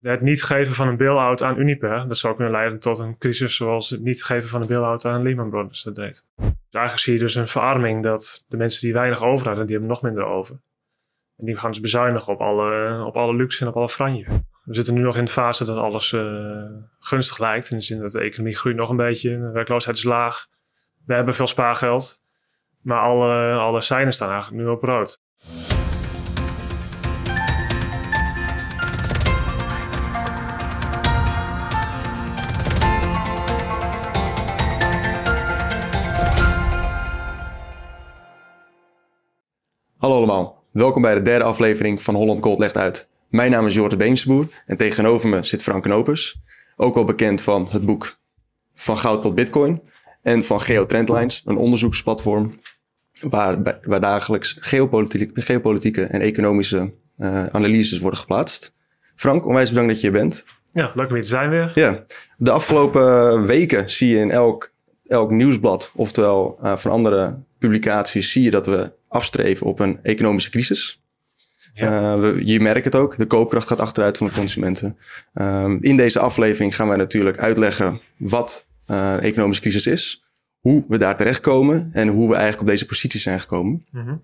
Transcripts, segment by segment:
Het niet geven van een bail-out aan Uniper, dat zou kunnen leiden tot een crisis zoals het niet geven van een bail-out aan Lehman Brothers dat deed. Dus eigenlijk zie je dus een verarming dat de mensen die weinig over hadden, die hebben nog minder over. En die gaan dus bezuinigen op alle, op alle luxe en op alle franje. We zitten nu nog in de fase dat alles eh, gunstig lijkt. In de zin dat de economie groeit nog een beetje, de werkloosheid is laag. We hebben veel spaargeld. Maar alle, alle seinen staan eigenlijk nu op rood. Hallo allemaal, welkom bij de derde aflevering van Holland Gold Legt Uit. Mijn naam is Jorrit Beensboer en tegenover me zit Frank Knopers, ook al bekend van het boek Van Goud tot Bitcoin en van Geo Trendlines, een onderzoeksplatform waar, waar dagelijks geopolitieke, geopolitieke en economische eh, analyses worden geplaatst. Frank, onwijs bedankt dat je hier bent. Ja, leuk om hier te zijn weer. Ja, de afgelopen weken zie je in elk elk nieuwsblad, oftewel eh, van andere publicaties, zie je dat we afstreven op een economische crisis. Eh, we, je merkt het ook, de koopkracht gaat achteruit van de consumenten. Ehm, in deze aflevering gaan wij natuurlijk uitleggen wat eh, een economische crisis is, hoe we daar terechtkomen en hoe we eigenlijk op deze positie zijn gekomen. Mhm.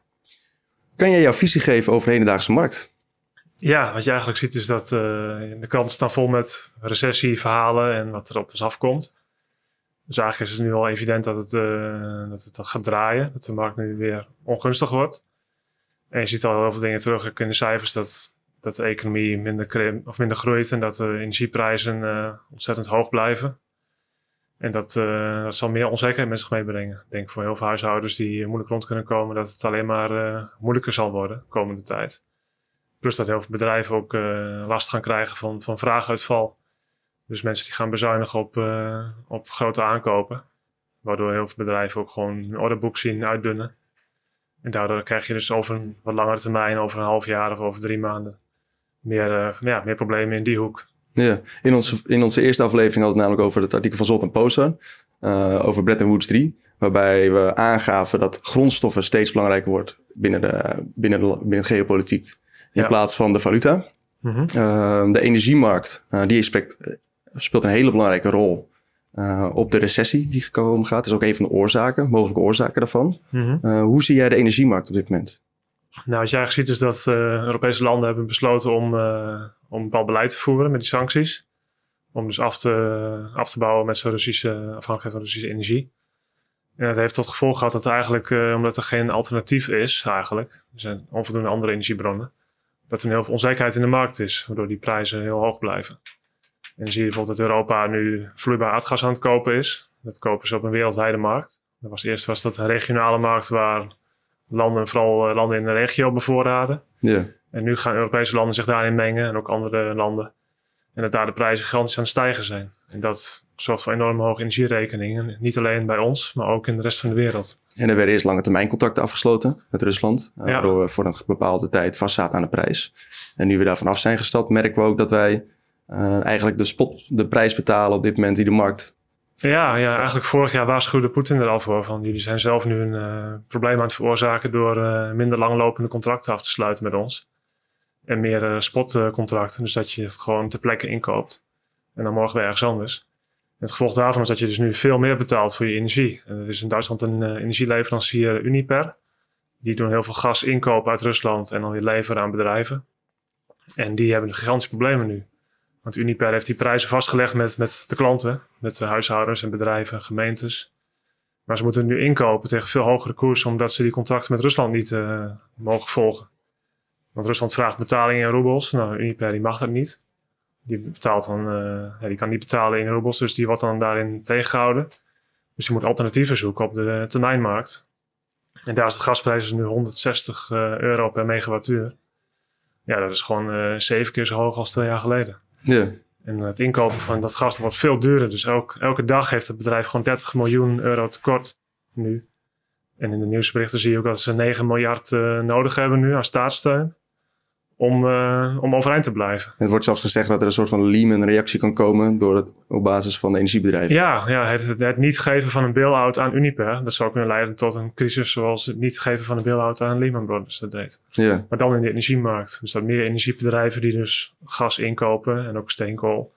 Kan jij jouw visie geven over de hedendaagse markt? Ja, wat je eigenlijk ziet is dat de kranten staan vol met recessieverhalen en wat er op ons afkomt. Dus eigenlijk is het nu al evident dat het, eh, dat het gaat draaien. Dat de markt nu weer ongunstig wordt. En je ziet al heel veel dingen terug in de cijfers. Dat, dat de economie minder, of minder groeit. En dat de energieprijzen eh, ontzettend hoog blijven. En dat, eh, dat zal meer onzekerheid met zich meebrengen. Ik denk voor heel veel huishoudens die moeilijk rond kunnen komen. Dat het alleen maar moeilijker zal worden de komende tijd. Plus dat heel veel bedrijven ook last gaan krijgen van, van vraaguitval dus mensen die gaan bezuinigen op, eh, op grote aankopen. Waardoor heel veel bedrijven ook gewoon hun orderboek zien uitdunnen. En daardoor krijg je dus over een wat langere termijn, over een half jaar of over drie maanden, meer, eh, ja, meer problemen in die hoek. Ja, in onze, in onze eerste aflevering hadden we het namelijk over het artikel van Zot en Poster. Eh, over Bretton Woods 3. Waarbij we aangaven dat grondstoffen steeds belangrijker wordt binnen de, binnen de, binnen geopolitiek. In plaats van de valuta. Mhm. Ehm, de energiemarkt, die die speelt een hele belangrijke rol eh, op de recessie die gekomen gaat. Dat is ook een van de oorzaken, mogelijke oorzaken daarvan. Mhm. Eh, hoe zie jij de energiemarkt op dit moment? Nou, wat je eigenlijk ziet is dat eh, Europese landen hebben besloten om, om een bepaald beleid te voeren met die sancties. Om dus af te, af te bouwen met zo'n Russische afhankelijkheid van Russische energie. En dat heeft tot gevolg gehad dat eigenlijk, omdat er geen alternatief is eigenlijk, er zijn onvoldoende andere energiebronnen, dat er heel veel onzekerheid in de markt is, waardoor die prijzen heel hoog blijven. En dan zie je bijvoorbeeld dat Europa nu vloeibaar aardgas aan het kopen is. Dat kopen ze op een wereldwijde markt. Dat was, eerst was dat een regionale markt waar landen, vooral eh, landen in de regio, bevoorraden. Ja. En nu gaan Europese landen zich daarin mengen en ook andere landen. En dat daar de prijzen gigantisch aan het stijgen zijn. En dat zorgt voor enorm hoge energierekeningen. Niet alleen bij ons, maar ook in de rest van de wereld. En er werden eerst lange termijn contracten afgesloten met Rusland. Eh, waardoor we voor een bepaalde tijd zaten aan de prijs. En nu we daarvan af zijn gestapt, merken we ook dat wij uh, eigenlijk de, spot, de prijs betalen op dit moment die de markt. Ja, ja, eigenlijk vorig jaar waarschuwde Poetin er al voor. Van jullie zijn zelf nu een eh, probleem aan het veroorzaken door eh, minder langlopende contracten af te sluiten met ons. En meer spotcontracten, dus dat je het gewoon ter plekke inkoopt. En dan morgen weer ergens anders. En het gevolg daarvan is dat je dus nu veel meer betaalt voor je energie. En er is in Duitsland een energieleverancier Uniper. Die doen heel veel gas inkopen uit Rusland en dan weer leveren aan bedrijven. En die hebben gigantische problemen nu. Want Uniper heeft die prijzen vastgelegd met, met de klanten, met de huishoudens en bedrijven, gemeentes. Maar ze moeten nu inkopen tegen veel hogere koersen omdat ze die contracten met Rusland niet eh, mogen volgen. Want Rusland vraagt betaling in roebels. Nou, Uniper die mag dat niet. Die, betaalt dan, eh, ja, die kan niet betalen in roebels, dus die wordt dan daarin tegengehouden. Dus je moet alternatieven zoeken op de termijnmarkt. En daar is de gasprijs nu 160 eh, euro per megawattuur. Ja, dat is gewoon zeven keer zo hoog als twee jaar geleden. Ja. En het inkopen van dat gas wordt veel duurder. Dus elke dag heeft het bedrijf gewoon 30 miljoen euro tekort nu. En in de nieuwsberichten zie je ook dat ze 9 miljard eh, nodig hebben nu aan staatssteun om, eh, om overeind te blijven. Het wordt zelfs gezegd dat er een soort van Lehman-reactie kan komen door het, op basis van de energiebedrijven. Ja, ja het, het niet geven van een bail-out aan Uniper, dat zou kunnen leiden tot een crisis zoals het niet geven van een bail-out aan Lehman Brothers dat deed. Ja. Maar dan in de energiemarkt. Dus dat meer energiebedrijven die dus gas inkopen en ook steenkool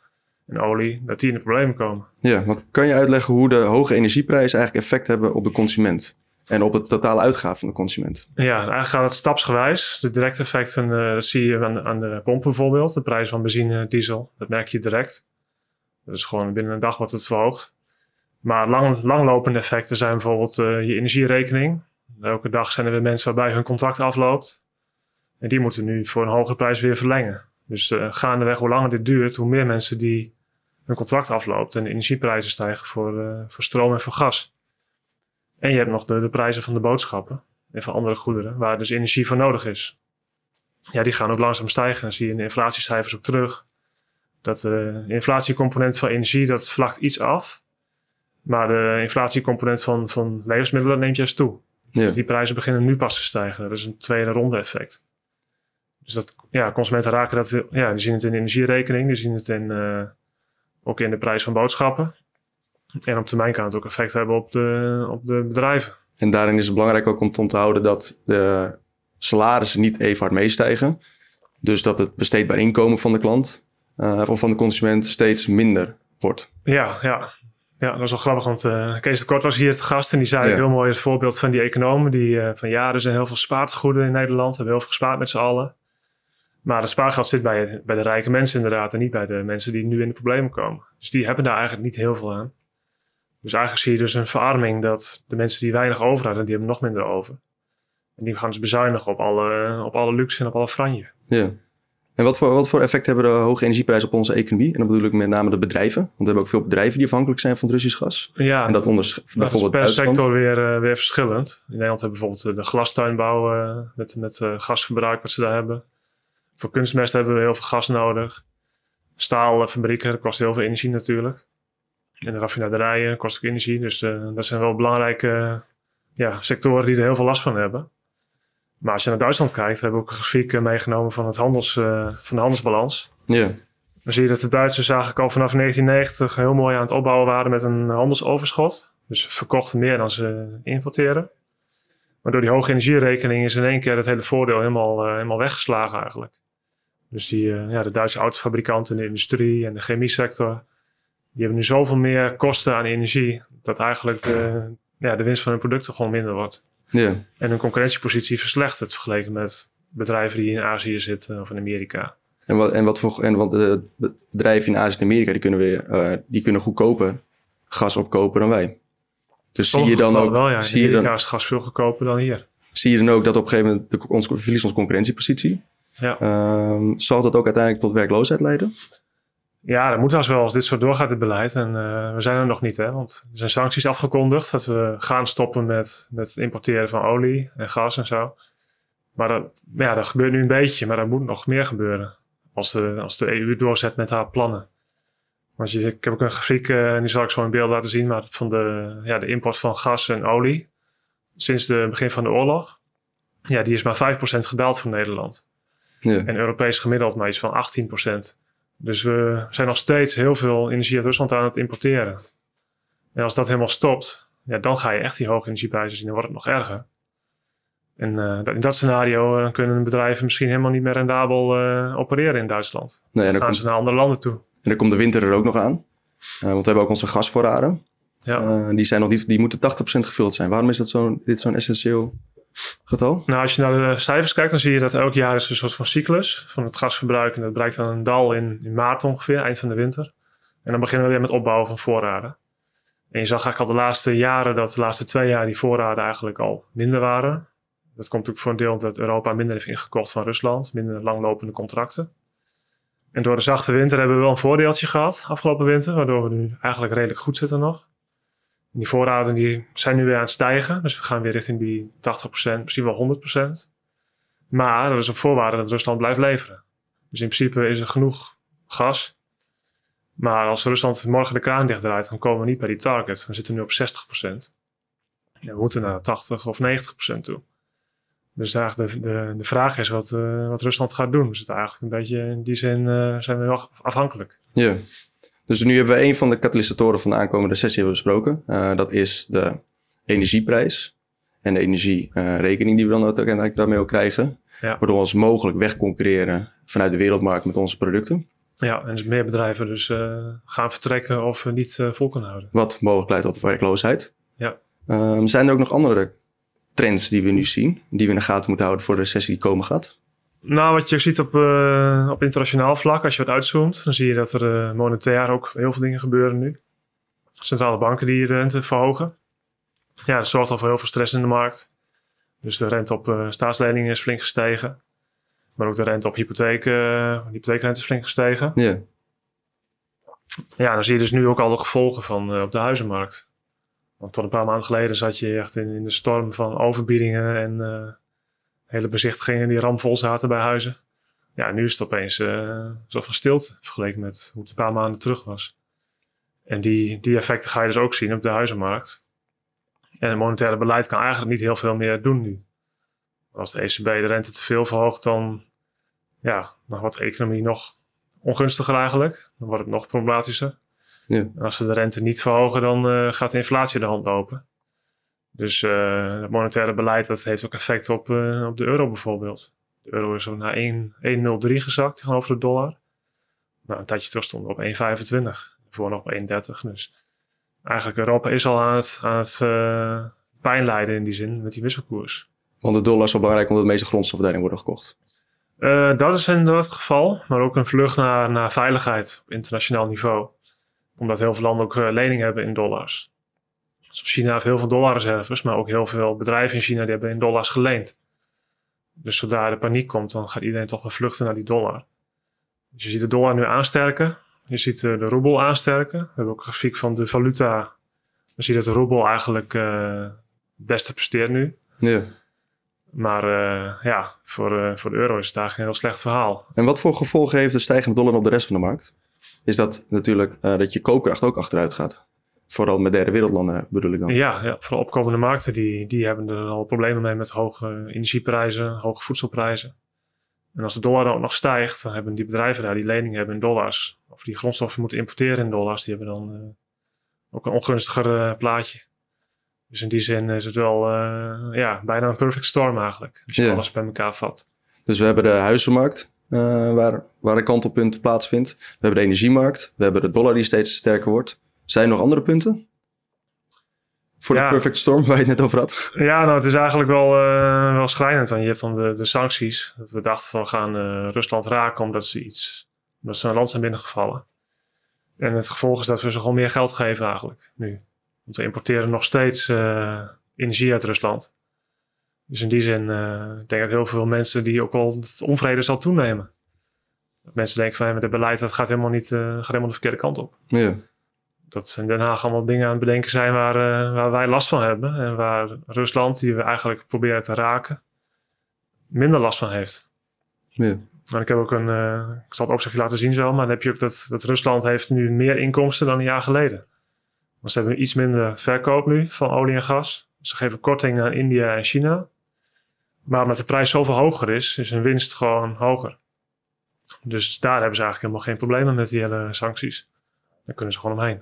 en olie, dat die in de problemen komen. Ja, want kan je uitleggen hoe de hoge energieprijzen eigenlijk effect hebben op de consument? en op het totale uitgaven van de consument. Ja, eigenlijk gaat het stapsgewijs. De directe effecten uh, eh, zie je aan, aan, de pompen bijvoorbeeld. De prijs van benzine, diesel, dat merk je direct. Dus gewoon binnen een dag wordt het verhoogd. Maar lang, langlopende effecten zijn bijvoorbeeld eh, je energierekening. Elke dag zijn er weer mensen waarbij hun contract afloopt. En die moeten nu voor een hogere prijs weer verlengen. Dus uh, gaandeweg, hoe langer dit duurt, hoe meer mensen die hun contract afloopt. En de energieprijzen stijgen voor, voor stroom en voor gas. En je hebt nog de, de prijzen van de boodschappen en van andere goederen, waar dus energie voor nodig is. Ja, die gaan ook langzaam stijgen. Dan zie je in de inflatiecijfers ook terug. Dat de inflatiecomponent van energie, dat vlakt iets af. Maar de inflatiecomponent van, van levensmiddelen neemt juist toe. Ja. Dus die prijzen beginnen nu pas te stijgen. Dat is een tweede ronde effect. Dus dat, ja, consumenten raken dat, ja, die zien het in de energierekening, die zien het in, eh, ook in de prijs van boodschappen. En op termijn kan het ook effect hebben op de, op de bedrijven. En daarin is het belangrijk ook om te onthouden dat de salarissen niet even hard meestijgen. Dus dat het besteedbaar inkomen van de klant eh, of van de consument steeds minder wordt. Ja, ja. Ja, dat is wel grappig, want eh, Kees de Kort was hier te gast en die zei ja. heel mooi het voorbeeld van die economen die eh, van ja, er zijn heel veel spaartegoeden in Nederland, hebben heel veel gespaard met z'n allen. Maar het spaargeld zit bij, bij de rijke mensen inderdaad en niet bij de mensen die nu in de problemen komen. Dus die hebben daar eigenlijk niet heel veel aan. Dus eigenlijk zie je dus een verarming dat de mensen die weinig over hadden, die hebben nog minder over. En die gaan dus bezuinigen op alle, op alle luxe en op alle franje. Ja. En wat voor, wat voor effect hebben de hoge energieprijzen op onze economie? En dan bedoel ik met name de bedrijven. Want we hebben ook veel bedrijven die afhankelijk zijn van het Russisch gas. Ja, en dat bijvoorbeeld is per sector weer, eh, weer verschillend. In Nederland hebben we bijvoorbeeld de glastuinbouw eh, met, met eh, gasverbruik wat ze daar hebben. Voor kunstmest hebben we heel veel gas nodig. Staalfabrieken, dat kost heel veel energie natuurlijk. En de raffinaderijen kost ook energie. Dus eh, dat zijn wel belangrijke eh, ja, sectoren die er heel veel last van hebben. Maar als je naar Duitsland kijkt, hebben we ook een grafiek eh, meegenomen van, het handels, van de handelsbalans. Ja. Dan zie je dat de Duitsers eigenlijk al vanaf 1990 heel mooi aan het opbouwen waren met een handelsoverschot. Dus ze verkochten meer dan ze importeren. Maar door die hoge energierekening is in één keer het hele voordeel helemaal, helemaal weggeslagen eigenlijk. Dus die, ja, de Duitse autofabrikanten, de industrie en de sector die hebben nu zoveel meer kosten aan energie, dat eigenlijk de, de winst van hun producten gewoon minder wordt. Ja. En hun concurrentiepositie verslechtert vergeleken met bedrijven die in Azië zitten of in Amerika. En wat, en wat voor en want de eh, bedrijven in Azië en Amerika, die kunnen, weer, eh, die kunnen goedkoper gas opkopen dan wij. Dus zie je dan ook. zie Amerika je dan, is gas veel goedkoper dan hier. Zie je dan ook dat op een gegeven moment de, ons, onze concurrentiepositie? Ja. Ehm, zal dat ook uiteindelijk tot werkloosheid leiden? Ja, dat moet als wel als dit soort doorgaat, het beleid. En eh, we zijn er nog niet, hè? want er zijn sancties afgekondigd dat we gaan stoppen met, met het importeren van olie en gas en zo. Maar dat, ja, dat gebeurt nu een beetje, maar er moet nog meer gebeuren als de, als de EU doorzet met haar plannen. Want ik heb ook een grafiek, eh, en die zal ik zo in beeld laten zien, maar van de, ja, de import van gas en olie sinds het begin van de oorlog. Ja, die is maar 5% gebeld voor Nederland. Ja. En Europees gemiddeld maar iets van 18%. Dus we zijn nog steeds heel veel energie uit Rusland aan het importeren. En als dat helemaal stopt, ja, dan ga je echt die hoge energieprijzen zien. Dan wordt het nog erger. En eh, in dat scenario eh, kunnen bedrijven misschien helemaal niet meer rendabel eh, opereren in Duitsland. Nee, dan, dan gaan ze naar andere landen toe. En dan komt de winter er ook nog aan. want we hebben ook onze gasvoorraden. Ja. die, zijn nog niet, die moeten 80% gevuld zijn. Waarom is dat zo, dit zo'n essentieel getal? Nou, als je naar de cijfers kijkt, dan zie je dat elk jaar is een soort van cyclus van het gasverbruik. En dat bereikt dan een dal in, in maart ongeveer, eind van de winter. En dan beginnen we weer met opbouwen van voorraden. En je zag eigenlijk al de laatste jaren dat de laatste twee jaar die voorraden eigenlijk al minder waren. Dat komt ook voor een deel omdat Europa minder heeft ingekocht van Rusland, minder langlopende contracten. En door de zachte winter hebben we wel een voordeeltje gehad afgelopen winter, waardoor we nu eigenlijk redelijk goed zitten nog die voorraden die zijn nu weer aan het stijgen. Dus we gaan weer richting die 80%, misschien wel 100%. Maar dat is op voorwaarde dat Rusland blijft leveren. Dus in principe is er genoeg gas. Maar als Rusland morgen de kraan dichtdraait, dan komen we niet bij die target. We zitten nu op 60%. Ja, we moeten naar 80 of 90% toe. Dus eigenlijk de, de, vraag is wat, eh, wat Rusland gaat doen. Dus het eigenlijk een beetje in die zin eh, zijn we wel afhankelijk. Ja. Dus nu hebben we een van de katalysatoren van de aankomende recessie hebben besproken. Eh, dat is de energieprijs en de energierekening die we dan uiteindelijk daarmee ook krijgen. Waardoor we ons mogelijk wegconcurreren vanuit de wereldmarkt met onze producten. Ja, en dus meer bedrijven dus eh, gaan vertrekken of niet eh, vol kunnen houden. Wat mogelijk leidt tot werkloosheid. Ja. Ehm, zijn er ook nog andere trends die we nu zien, die we in de gaten moeten houden voor de recessie die komen gaat? Nou, wat je ziet op, eh, op internationaal vlak, als je wat uitzoomt, dan zie je dat er eh, monetair ook heel veel dingen gebeuren nu. Centrale banken die de rente verhogen. Ja, dat zorgt al voor heel veel stress in de markt. Dus de rente op eh, staatsleningen is flink gestegen. Maar ook de rente op hypotheken, hypotheekrente is flink gestegen. Ja. Ja, dan zie je dus nu ook al de gevolgen van op de huizenmarkt. Want tot een paar maanden geleden zat je echt in, in de storm van overbiedingen en hele bezichtigingen die ramvol zaten bij huizen. Ja, nu is het opeens uh, zo van stilte vergeleken met hoe het een paar maanden terug was. En die, die effecten ga je dus ook zien op de huizenmarkt. En het monetaire beleid kan eigenlijk niet heel veel meer doen nu. Als de ECB de rente te veel verhoogt, dan, ja, dan wordt de economie nog ongunstiger eigenlijk. Dan wordt het nog problematischer. Ja. En als ze de rente niet verhogen, dan eh, gaat de inflatie de hand lopen. Dus eh, het monetaire beleid dat heeft ook effect op, eh, op de euro bijvoorbeeld. De euro is zo naar 1,03 gezakt tegenover de dollar. Nou, een tijdje terug stonden we op 1,25. Voor nog op 1,30. Dus eigenlijk Europa is al aan het, aan het eh, pijn lijden in die zin met die wisselkoers. Want de dollar is wel belangrijk omdat de meeste grondstoffen daarin worden gekocht. Uh, dat is inderdaad het geval, maar ook een vlucht naar, naar veiligheid op internationaal niveau. Omdat heel veel landen ook uh, leningen hebben in dollars. China heeft heel veel dollarreserves, maar ook heel veel bedrijven in China die hebben in dollars geleend. Dus zodra de paniek komt, dan gaat iedereen toch weer vluchten naar die dollar. Dus je ziet de dollar nu aansterken. Je ziet eh, de roebel aansterken. We hebben ook een grafiek van de valuta. Dan zie je dat de roebel eigenlijk uh, het beste presteert nu. Ja. Maar eh, ja, voor, voor de euro is het daar geen heel slecht verhaal. En wat voor gevolgen heeft de stijgende dollar op de rest van de markt? Is dat natuurlijk dat je koopkracht ook achteruit gaat? Vooral met derde wereldlanden bedoel ik dan. Ja, ja vooral opkomende markten die, die hebben er al problemen mee met hoge energieprijzen, hoge voedselprijzen. En als de dollar dan ook nog stijgt, dan hebben die bedrijven daar die leningen hebben in dollars. Of die grondstoffen moeten importeren in dollars, die hebben dan eh, ook een ongunstiger eh, plaatje. Dus in die zin is het wel eh, ja, bijna een perfect storm eigenlijk, als je alles bij elkaar vat. Dus we hebben de huizenmarkt, waar, waar een kantelpunt plaatsvindt. We hebben de energiemarkt, we hebben de dollar die steeds sterker wordt. Zijn er nog andere punten? Voor de perfect storm waar je het net over had. Ja, nou het is eigenlijk wel, eh, wel schrijnend. Want je hebt dan de, de sancties. Dat we dachten van gaan eh, Rusland raken omdat ze iets, omdat ze een land zijn binnengevallen. En het gevolg is dat we ze gewoon meer geld geven eigenlijk nu. Want we importeren nog steeds eh, energie uit Rusland. Dus in die zin ik denk ik dat heel veel mensen die ook wel het onvrede zal toenemen. mensen denken van met het beleid dat gaat helemaal niet, gaat helemaal de verkeerde kant op. Ja dat ze in Den Haag allemaal dingen aan het bedenken zijn waar, eh, waar wij last van hebben. En waar Rusland, die we eigenlijk proberen te raken, minder last van heeft. Ja. Maar ik heb ook een, uh, ik zal het zeggen laten zien zo, maar dan heb je ook dat, dat Rusland heeft nu meer inkomsten dan een jaar geleden. Want ze hebben iets minder verkoop nu van olie en gas. Ze geven korting aan India en China. Maar omdat de prijs zoveel hoger is, is hun winst gewoon hoger. Dus daar hebben ze eigenlijk helemaal geen problemen met die hele sancties. Daar kunnen ze gewoon omheen.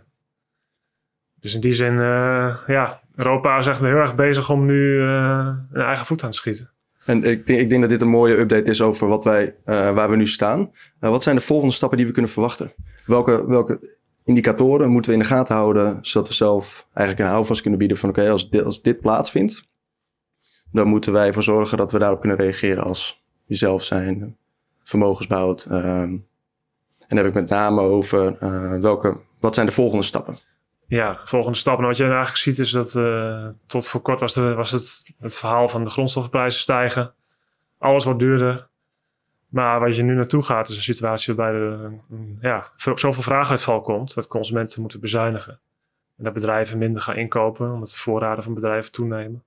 Dus in die zin, eh, ja, Europa is echt heel erg bezig om nu eh, een eigen voet aan te schieten. En ik denk, ik denk dat dit een mooie update is over wat wij, eh, waar we nu staan. wat zijn de volgende stappen die we kunnen verwachten? Welke, welke indicatoren moeten we in de gaten houden, zodat we zelf eigenlijk een houvast kunnen bieden van oké, als, dit, als dit plaatsvindt, dan moeten wij ervoor zorgen dat we daarop kunnen reageren als jezelf zijn, vermogensbouwt. Um, ehm. en dan heb ik met name over welke, wat zijn de volgende stappen? ja, volgende stap. Nou, wat je eigenlijk ziet is dat eh, tot voor kort was, was het, het verhaal van de grondstoffenprijzen stijgen. Alles wordt duurder. Maar waar je nu naartoe gaat is een situatie waarbij er ja, zoveel vraaguitval komt dat consumenten moeten bezuinigen. En dat bedrijven minder gaan inkopen omdat de voorraden van bedrijven toenemen.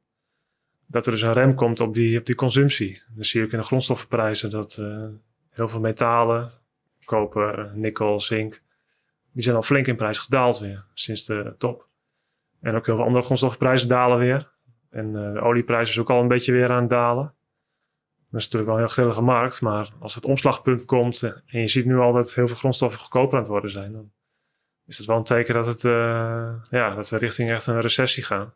Dat er dus een rem komt op die, op die consumptie. Dan zie je ook in de grondstoffenprijzen dat eh, heel veel metalen, koper, nikkel, zink, die zijn al flink in prijs gedaald weer sinds de top. En ook heel veel andere grondstofprijzen dalen weer. En eh, de olieprijs is ook al een beetje weer aan het dalen. Dat is natuurlijk wel een heel grillige markt, maar als het omslagpunt komt en je ziet nu al dat heel veel grondstoffen goedkoper aan het worden zijn, dan is dat wel een teken dat, het, eh, ja, dat we richting echt een recessie gaan.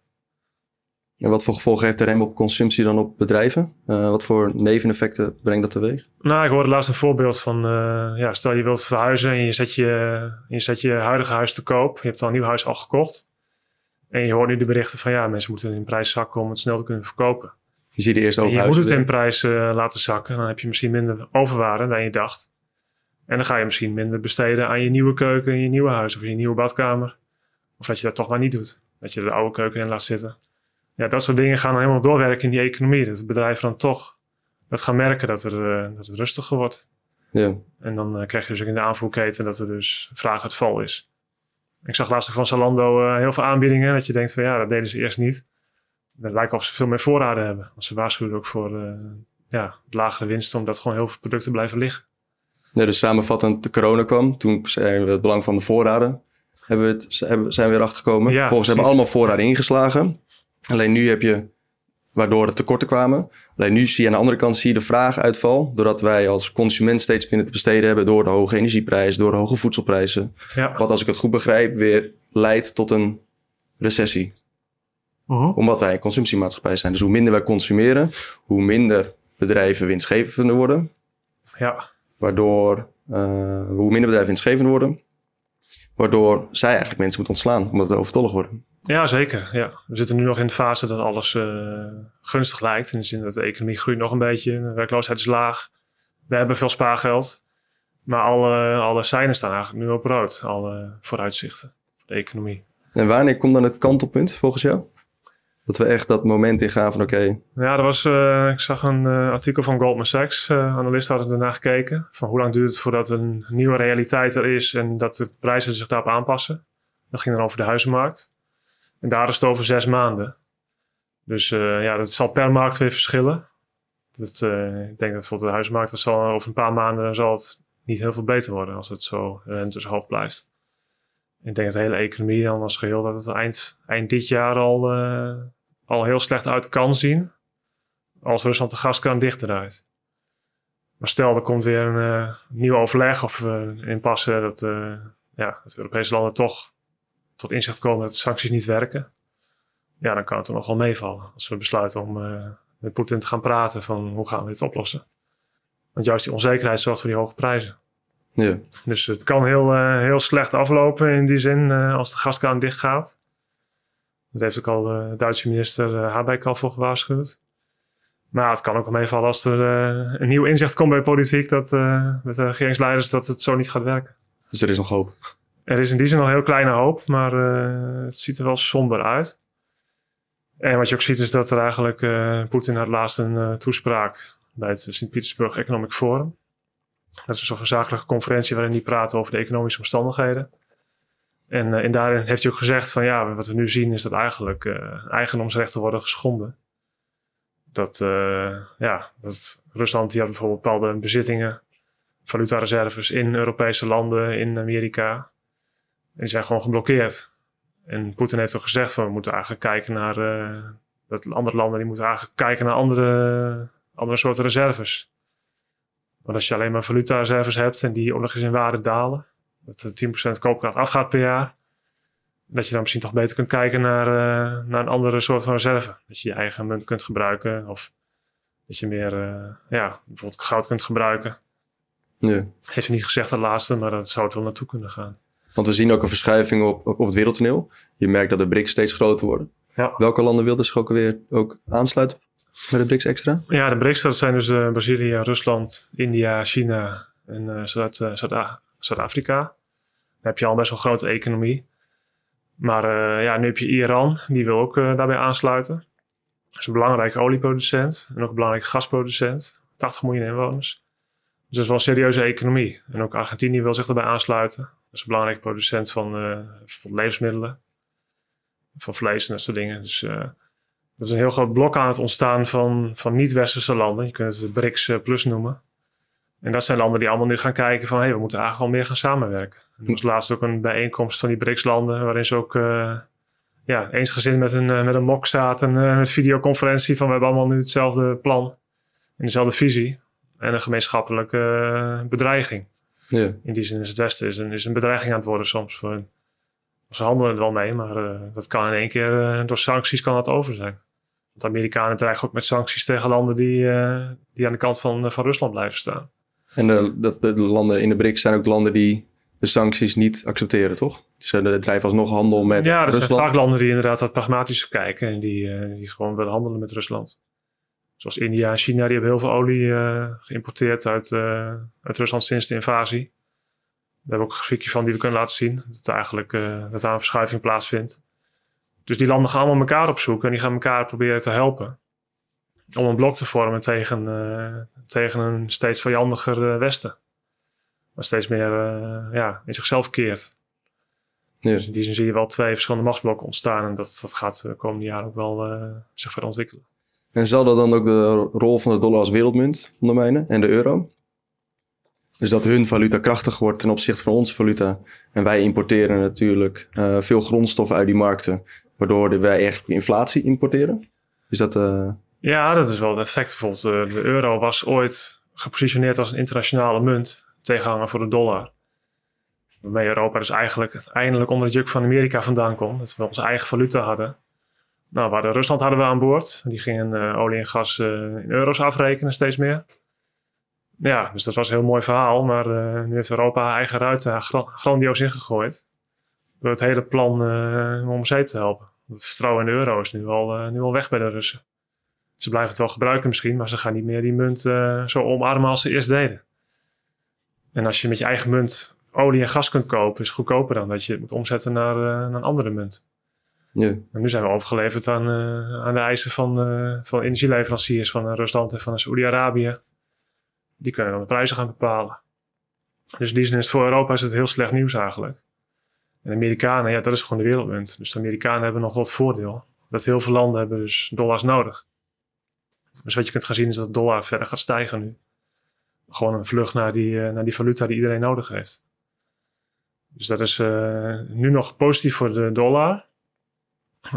En wat voor gevolgen heeft de rem op consumptie dan op bedrijven? Eh, wat voor neveneffecten brengt dat teweeg? Nou, ik hoorde laatst een voorbeeld van... Eh, ja, stel je wilt verhuizen en je zet je, je zet je huidige huis te koop. Je hebt al een nieuw huis al gekocht. En je hoort nu de berichten van... ja, mensen moeten hun prijs zakken om het snel te kunnen verkopen. Je ziet de eerste Je moet het in prijs eh, laten zakken. Dan heb je misschien minder overwaarde dan je dacht. En dan ga je misschien minder besteden aan je nieuwe keuken... in je nieuwe huis of je nieuwe badkamer. Of dat je dat toch maar niet doet. Dat je de oude keuken in laat zitten ja, dat soort dingen gaan dan helemaal doorwerken in die economie. Dat bedrijven dan toch dat gaan merken dat, er, eh, dat het rustiger wordt. Ja. En dan eh, krijg je dus ook in de aanvoerketen dat er dus vraag het val is. Ik zag laatst ook van Zalando eh, heel veel aanbiedingen. Dat je denkt van ja, dat deden ze eerst niet. Het lijkt alsof ze veel meer voorraden hebben. Want ze waarschuwen ook voor ja, lagere winsten, omdat gewoon heel veel producten blijven liggen. Ja, dus samenvattend, de corona kwam. Toen zijn we het belang van de voorraden hebben het, zijn we erachter gekomen. Ja, Volgens hebben allemaal voorraden ingeslagen. Alleen nu heb je, waardoor er tekorten kwamen. Alleen nu zie je aan de andere kant zie je de vraaguitval. Doordat wij als consument steeds minder te besteden hebben door de hoge energieprijzen, door de hoge voedselprijzen. Ja. Wat als ik het goed begrijp weer leidt tot een recessie. Mhm. Omdat wij een consumptiemaatschappij zijn. Dus hoe minder wij consumeren, hoe minder bedrijven winstgevend worden. Ja. Waardoor, eh, hoe minder bedrijven winstgevend worden, waardoor zij eigenlijk mensen moeten ontslaan, omdat ze overtollig worden. Ja, zeker. Ja. We zitten nu nog in de fase dat alles eh, gunstig lijkt. In de zin dat de economie groeit nog een beetje. De werkloosheid is laag. We hebben veel spaargeld. Maar alle, alle seinen staan eigenlijk nu op rood. Alle vooruitzichten voor de economie. En wanneer komt dan het kantelpunt volgens jou? Dat we echt dat moment ingaan van oké. Ja, er was, eh, ik zag een eh, artikel van Goldman Sachs. Uh, analisten hadden ernaar gekeken. Van hoe lang duurt het voordat een nieuwe realiteit er is en dat de prijzen zich daarop aanpassen. Dat ging dan over de huizenmarkt. En daar is het over zes maanden. Dus eh, ja, dat zal per markt weer verschillen. Dat, eh, ik denk dat bijvoorbeeld de huismarkt, zal over een paar maanden zal het niet heel veel beter worden als het zo zo hoog blijft. Ik denk dat de hele economie dan als geheel dat het eind, eind dit jaar al, eh, al heel slecht uit kan zien. Als Rusland de gaskraan dicht draait. Maar stel, er komt weer een uh, nieuw overleg of inpassen inpassen dat, ja, dat Europese landen toch tot inzicht komen dat sancties niet werken, ja, dan kan het er nogal meevallen als we besluiten om eh, met Poetin te gaan praten van hoe gaan we dit oplossen. Want juist die onzekerheid zorgt voor die hoge prijzen. Ja. Dus het kan heel, eh, heel slecht aflopen in die zin eh, als de gaskraan dicht gaat. Dat heeft ook al de Duitse minister Habeck al voor gewaarschuwd. Maar het kan ook wel meevallen als er een nieuw inzicht komt bij politiek dat met de regeringsleiders dat het zo niet gaat werken. Dus er is nog hoop er is in die zin al heel kleine hoop, maar eh, het ziet er wel somber uit. En wat je ook ziet is dat er eigenlijk, uh, Poetin had laatst een eh, toespraak bij het Sint-Petersburg Economic Forum. Dat is een soort van zakelijke conferentie waarin die praten over de economische omstandigheden. En, en daarin heeft hij ook gezegd van ja, wat we nu zien is dat eigenlijk eigendomsrechten worden geschonden. Dat, ja, dat Rusland die had bijvoorbeeld bepaalde bezittingen valutareserves in Europese landen, in Amerika. En zijn gewoon geblokkeerd. En Poetin heeft ook gezegd van we moeten eigenlijk kijken naar eh, dat andere landen die moeten eigenlijk kijken naar andere, andere soorten reserves. Want als je alleen maar valutareserves hebt en die ook in waarde dalen, dat 10% koopkracht afgaat per jaar, dat je dan misschien toch beter kunt kijken naar, eh, naar een andere soort van reserve. Dat je je eigen munt kunt gebruiken of dat je meer eh, ja, bijvoorbeeld goud kunt gebruiken. Nee. Heeft niet gezegd de laatste, maar dat zou het wel naartoe kunnen gaan. Want we zien ook een verschuiving op, op het wereldtoneel. Je merkt dat de BRICS steeds groter worden. Ja. Welke landen wilden zich ook weer ook aansluiten bij de BRICS extra? Ja, de BRICS dat zijn dus eh, Brazilië, Rusland, India, China en uh, Zuid-Afrika. dan heb je al best wel een grote economie. Maar ja, nu heb je Iran, die wil ook daarbij aansluiten. Dat is een belangrijke olieproducent en ook een belangrijke gasproducent. 80 miljoen inwoners. Dus dat is wel een serieuze economie. En ook Argentinië wil zich daarbij aansluiten. Dat is een belangrijk producent eh, van, levensmiddelen, van vlees en dat soort dingen. Dus dat eh, is een heel groot blok aan het ontstaan van, van niet-westerse landen. Je kunt het de BRICS eh, plus noemen. En dat zijn landen die allemaal nu gaan kijken van... hé, hey, we moeten eigenlijk al meer gaan samenwerken. En er was laatst ook een bijeenkomst van die BRICS-landen... waarin ze ook uh, ja, eensgezind met een, met een mok zaten... Uh, met videoconferentie van we hebben allemaal nu hetzelfde plan... en dezelfde visie en een gemeenschappelijke bedreiging. Ja. In die zin is het Westen is een, is een bedreiging aan het worden soms. Voor hun. Ze handelen er wel mee, maar eh, dat kan in één keer eh, door sancties kan dat over zijn. Want de Amerikanen dreigen ook met sancties tegen landen die, eh, die aan de kant van, van Rusland blijven staan. En de, dat, de landen in de BRICS zijn ook landen die de sancties niet accepteren, toch? Ze drijven alsnog handel met Rusland. Ja, er zijn vaak landen die inderdaad wat pragmatisch kijken en die, die gewoon willen handelen met Rusland zoals India en China, die hebben heel veel olie uh, geïmporteerd uit, eh, uit Rusland sinds de invasie. Daar hebben we ook een grafiekje van die we kunnen laten zien. Dat, eigenlijk, eh, dat daar een verschuiving plaatsvindt. Dus die landen gaan allemaal elkaar opzoeken en die gaan elkaar proberen te helpen. Om een blok te vormen tegen, tegen een steeds vijandiger Westen. wat steeds meer ja, in zichzelf keert. Dus in die zin zie je wel twee verschillende machtsblokken ontstaan. En dat, dat gaat de komende jaren ook wel zich verder ontwikkelen. En zal dat dan ook de rol van de dollar als wereldmunt ondermijnen en de euro. Dus dat hun valuta krachtig wordt ten opzichte van onze valuta. En wij importeren natuurlijk eh, veel grondstoffen uit die markten, waardoor wij eigenlijk inflatie importeren. Is dat. Eh, ja, dat is wel het effect. Bijvoorbeeld, eh, de euro was ooit gepositioneerd als een internationale munt, tegenhanger voor de dollar. Waarmee Europa dus eigenlijk eindelijk onder het juk van Amerika vandaan komt. Dat we onze eigen valuta hadden. Nou, waar de Rusland hadden we aan boord. Die gingen eh, olie en gas eh, in euro's afrekenen steeds meer. Ja, dus dat was een heel mooi verhaal. Maar eh, nu heeft Europa eigen ruiten grandioos ingegooid. Door het hele plan om zeep te helpen. Het vertrouwen in de euro is nu al, nu al weg bij de Russen. Ze blijven het wel gebruiken misschien, maar ze gaan niet meer die munt zo omarmen als ze eerst deden. En als je met je eigen munt olie en gas kunt kopen, is het goedkoper dan dat je het moet omzetten naar, naar een andere munt. Ja. nu zijn we overgeleverd aan, eh, aan de eisen van, eh, van energieleveranciers van Rusland en van Saoedi-Arabië. Die kunnen dan de prijzen gaan bepalen. Dus die zin voor Europa is het heel slecht nieuws eigenlijk. En de Amerikanen, ja, dat is gewoon de wereldmunt. Dus de Amerikanen hebben nog wat voordeel. Dat heel veel landen hebben dus dollars nodig. Dus wat je kunt gaan zien is dat de dollar verder gaat stijgen nu. Gewoon een vlucht naar die, eh, naar die valuta die iedereen nodig heeft. Dus dat is nu nog positief voor de dollar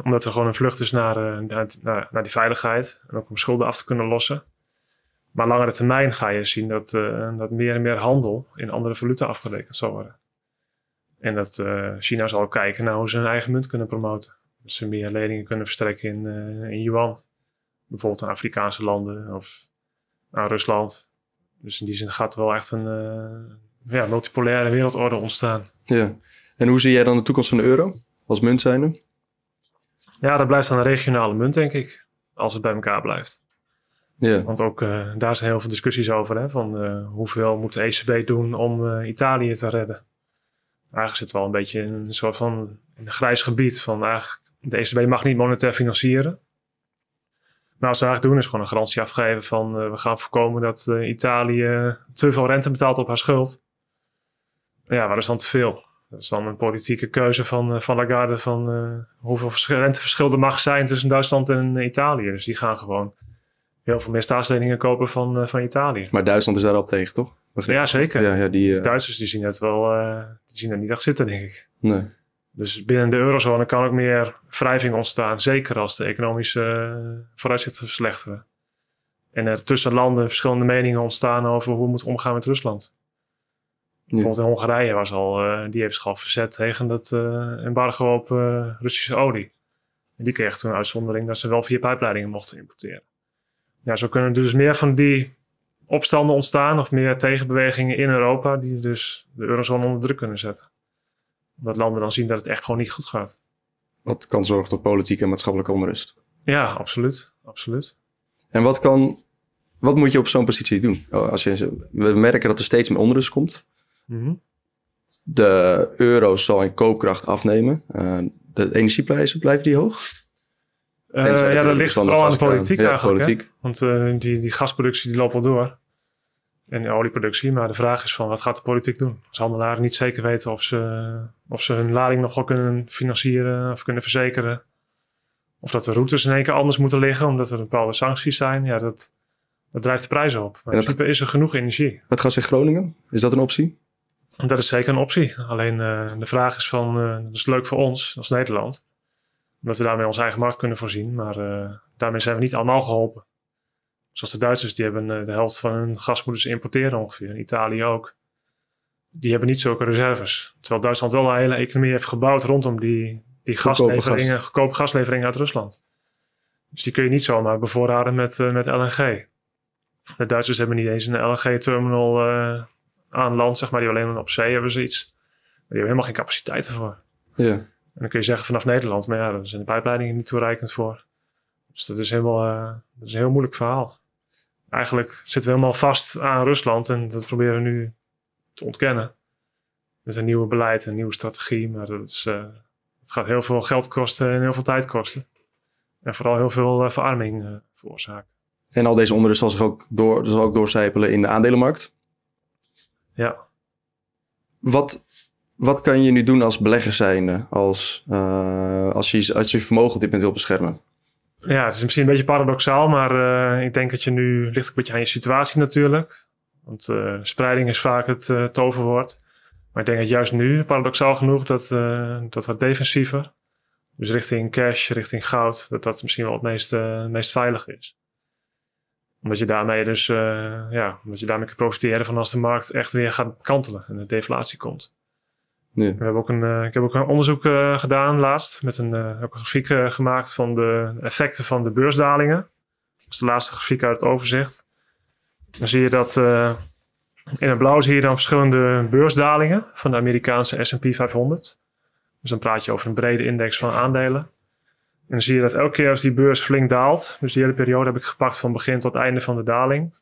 omdat er gewoon een vlucht is dus eh, naar, naar, naar, die veiligheid. En ook om schulden af te kunnen lossen. Maar langere termijn ga je zien dat, eh, dat meer en meer handel in andere valuta afgerekend zal worden. En dat eh, China zal kijken naar hoe ze hun eigen munt kunnen promoten. Dat ze meer leningen kunnen verstrekken in, in yuan. Bijvoorbeeld aan Afrikaanse landen of aan Rusland. Dus in die zin gaat er wel echt een ja, multipolaire wereldorde ontstaan. Ja. En hoe zie jij dan de toekomst van de euro als munt zijnde? Ja, dat blijft dan een regionale munt, denk ik. Als het bij elkaar blijft. Ja. Want ook eh, daar zijn heel veel discussies over. Hè, van eh, hoeveel moet de ECB doen om eh, Italië te redden? Eigenlijk zit wel een beetje in een soort van een grijs gebied. Van eigenlijk, ah, de ECB mag niet monetair financieren. Maar wat ze eigenlijk doen is gewoon een garantie afgeven van we gaan voorkomen dat Italië te veel rente betaalt op haar schuld. Ja, dat is dan te veel? Dat is dan een politieke keuze van, eh, van Lagarde van eh, hoeveel renteverschil er mag zijn tussen Duitsland en eh, Italië. Dus die gaan gewoon heel veel meer staatsleningen kopen van, van Italië. Maar Duitsland is daar al tegen, toch? Ja, zeker. Ja, ja, die, Duitsers die zien het wel, die zien er niet echt zitten, denk ik. Nee. Dus binnen de eurozone kan ook meer wrijving ontstaan, zeker als de economische vooruitzichten verslechteren. En er tussen landen verschillende meningen ontstaan over hoe we moeten omgaan met Rusland. Bijvoorbeeld in Hongarije was al, eh, die heeft zich al verzet tegen dat uh, eh, embargo op eh, Russische olie. En die kreeg toen een uitzondering dat ze wel via pijpleidingen mochten importeren. Ja, zo kunnen dus meer van die opstanden ontstaan of meer tegenbewegingen in Europa die dus de eurozone onder druk kunnen zetten. Dat landen dan zien dat het echt gewoon niet goed gaat. Wat kan zorgen tot politieke en maatschappelijke onrust? Ja, absoluut. absoluut. En wat, kan, wat moet je op zo'n positie doen? Oh, als je, we merken dat er steeds meer onrust komt. Mhm. De euro zal in koopkracht afnemen. Eh, de energieprijzen blijven die hoog? Eh, ja, dat ligt vooral aan de politiek eigenlijk. Want eh, die, die gasproductie die loopt wel door. En de olieproductie. Maar de vraag is van wat gaat de politiek doen? Als handelaren niet zeker weten of ze, of ze hun lading nog wel kunnen financieren of kunnen verzekeren. Of dat de routes in één keer anders moeten liggen omdat er bepaalde sancties zijn. Ja, dat, dat drijft de prijzen op. Maar in principe is er genoeg energie. Wat gaat zich Groningen, is dat een optie? Dat is zeker een optie. Alleen eh, de vraag is van, eh, dat is leuk voor ons als Nederland. Omdat we daarmee onze eigen markt kunnen voorzien. Maar eh, daarmee zijn we niet allemaal geholpen. Zoals de Duitsers, die hebben de helft van hun gas moeten importeren ongeveer. Italië ook. Die hebben niet zulke reserves. Terwijl Duitsland wel een hele economie heeft gebouwd rondom die, die gasleveringen, gas. goedkope gasleveringen uit Rusland. Dus die kun je niet zomaar bevoorraden met, met LNG. De Duitsers hebben niet eens een LNG-terminal aan land, zeg maar, die alleen op zee hebben ze zoiets. Die hebben helemaal geen capaciteit ervoor. Ja. En dan kun je zeggen vanaf Nederland, maar ja, daar zijn de pijpleidingen niet toereikend voor. Dus dat is, helemaal, eh, dat is een heel moeilijk verhaal. Eigenlijk zitten we helemaal vast aan Rusland en dat proberen we nu te ontkennen. Met een nieuwe beleid, een nieuwe strategie, maar dat is, uh, het gaat heel veel geld kosten en heel veel tijd kosten. En vooral heel veel verarming eh, veroorzaken. En al deze onrust zal zich ook, door, zal ook doorcijpelen in de aandelenmarkt. Ja. Wat, wat kan je nu doen als belegger zijnde, als, eh, als, je, als je vermogen op dit moment wil beschermen? Ja, het is misschien een beetje paradoxaal, maar eh, ik denk dat je nu ligt een beetje aan je situatie natuurlijk. Want eh, spreiding is vaak het toverwoord. Maar ik denk dat juist nu, paradoxaal genoeg, dat, dat wat defensiever. Dus richting cash, richting goud, dat dat misschien wel het meest, meest veilig is omdat je daarmee dus, eh, ja, omdat je daarmee kunt profiteren van als de markt echt weer gaat kantelen en de deflatie komt. We hebben ook een, eh, ik heb ook een onderzoek eh, gedaan laatst, met een, een grafiek gemaakt van de effecten van de beursdalingen. Dat is de laatste grafiek uit het overzicht. Dan zie je dat in het blauw zie je dan verschillende beursdalingen van de Amerikaanse SP 500. Dus dan praat je over een brede index van aandelen. En dan zie je dat elke keer als die beurs flink daalt, dus die hele periode heb ik gepakt van begin tot einde van de daling.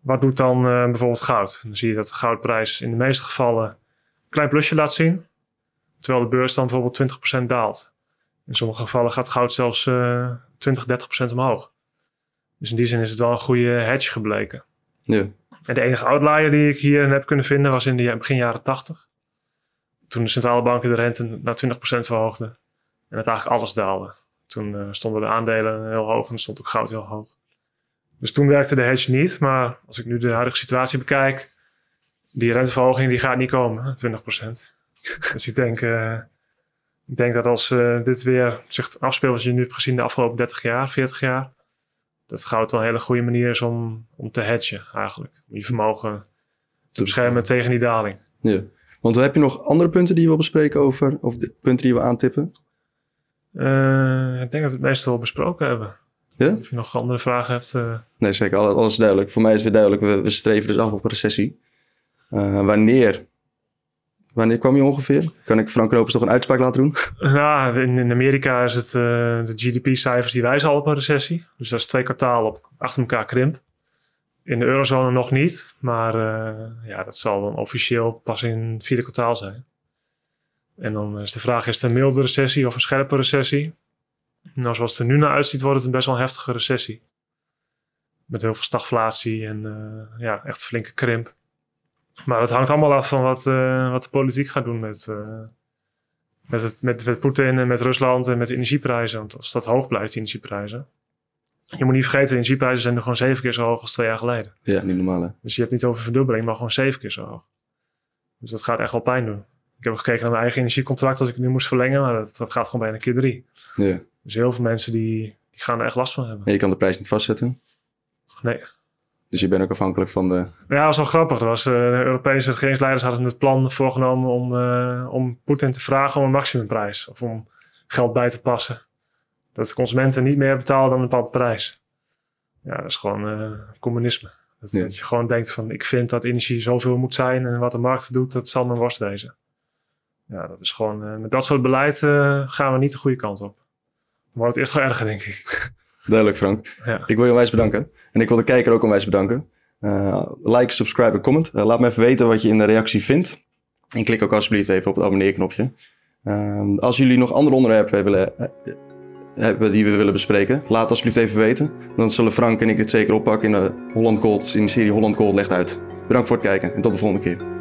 Wat doet dan eh, bijvoorbeeld goud? Dan zie je dat de goudprijs in de meeste gevallen een klein plusje laat zien, terwijl de beurs dan bijvoorbeeld 20% daalt. In sommige gevallen gaat goud zelfs uh, 20, 30% omhoog. Dus in die zin is het wel een goede hedge gebleken. Ja. En de enige outlier die ik hier heb kunnen vinden was in de begin jaren 80. Toen de centrale banken de rente naar 20% verhoogden. En dat eigenlijk alles daalde. Toen eh, stonden de aandelen heel hoog en stond ook goud heel hoog. Dus toen werkte de hedge niet. Maar als ik nu de huidige situatie bekijk, die renteverhoging die gaat niet komen, 20%. dus ik denk, eh, ik denk dat als eh, dit weer zich afspeelt, wat je nu hebt gezien de afgelopen 30 jaar, 40 jaar, dat goud wel een hele goede manier is om, om te hedgen eigenlijk. Om je vermogen te beschermen tegen die daling. Ja. Want heb je nog andere punten die je wil bespreken over, of punten die we aantippen? Eh, ik denk dat we het meestal al besproken hebben. Ja? je nog andere vragen hebt. Eh. Nee, zeker. Alles, alles duidelijk. Voor mij is het weer duidelijk. We, we streven dus af op een recessie. Eh, wanneer? Wanneer kwam je ongeveer? Kan ik Frank lopen toch een uitspraak laten doen? Nou, in, Amerika is het de GDP-cijfers die wijzen al op een recessie. Dus dat is twee kwartalen op, achter elkaar krimp. In de eurozone nog niet, maar ja, dat zal dan officieel pas in het vierde kwartaal zijn. En dan is de vraag, is het een milde recessie of een scherpe recessie? Nou, zoals het er nu naar uitziet, wordt het een best wel een heftige recessie. Met heel veel stagflatie en uh, ja, echt flinke krimp. Maar het hangt allemaal af van wat, eh, wat de politiek gaat doen met, eh, met, het, met, met Poetin en met Rusland en met de energieprijzen. Want als dat hoog blijft, die energieprijzen. Je moet niet vergeten, energieprijzen zijn nu gewoon zeven keer zo hoog als twee jaar geleden. Ja, niet normaal hè? Dus je hebt niet over verdubbeling, maar gewoon zeven keer zo hoog. Dus dat gaat echt wel pijn doen. Ik heb gekeken naar mijn eigen energiecontract als ik nu moest verlengen, maar dat, gaat gewoon bijna een keer drie. Ja. Dus heel veel mensen die, die gaan er echt last van hebben. En je kan de prijs niet vastzetten? Nee. Dus je bent ook afhankelijk van de. Ja, dat was wel grappig. Er was, uh, de Europese regeringsleiders hadden het plan voorgenomen om, eh, om Poetin te vragen om een maximumprijs. Of om geld bij te passen. Dat consumenten niet meer betalen dan een bepaalde prijs. Ja, dat is gewoon eh, communisme. Dat, dat, je gewoon denkt van ik vind dat energie zoveel moet zijn en wat de markt doet, dat zal mijn worst wezen ja, dat is gewoon, eh, met dat soort beleid eh, gaan we niet de goede kant op. wordt het eerst wel erger, denk ik. Duidelijk, Frank. Ja. Ik wil je onwijs bedanken. En ik wil de kijker ook onwijs bedanken. Eh, like, subscribe en comment. laat me even weten wat je in de reactie vindt. En klik ook alsjeblieft even op het abonneerknopje. Ehm, als jullie nog andere onderwerpen willen, hebben die we willen bespreken, laat alsjeblieft even weten. Dan zullen Frank en ik het zeker oppakken in de Holland Cold, in de serie Holland Cold legt uit. Bedankt voor het kijken en tot de volgende keer.